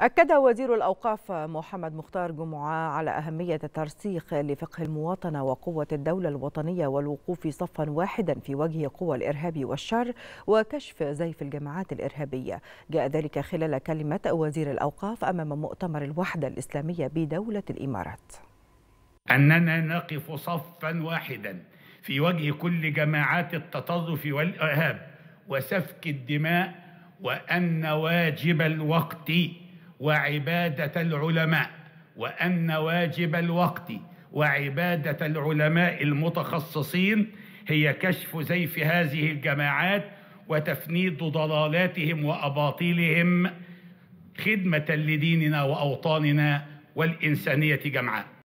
أكد وزير الأوقاف محمد مختار جمعة على أهمية الترسيخ لفقه المواطنة وقوة الدولة الوطنية والوقوف صفا واحدا في وجه قوى الإرهاب والشر وكشف زيف الجماعات الإرهابية جاء ذلك خلال كلمة وزير الأوقاف أمام مؤتمر الوحدة الإسلامية بدولة الإمارات أننا نقف صفا واحدا في وجه كل جماعات التطرف والإرهاب وسفك الدماء وأن واجب الوقت وعبادة العلماء وأن واجب الوقت وعبادة العلماء المتخصصين هي كشف زيف هذه الجماعات وتفنيد ضلالاتهم وأباطيلهم خدمة لديننا وأوطاننا والإنسانية جمعاء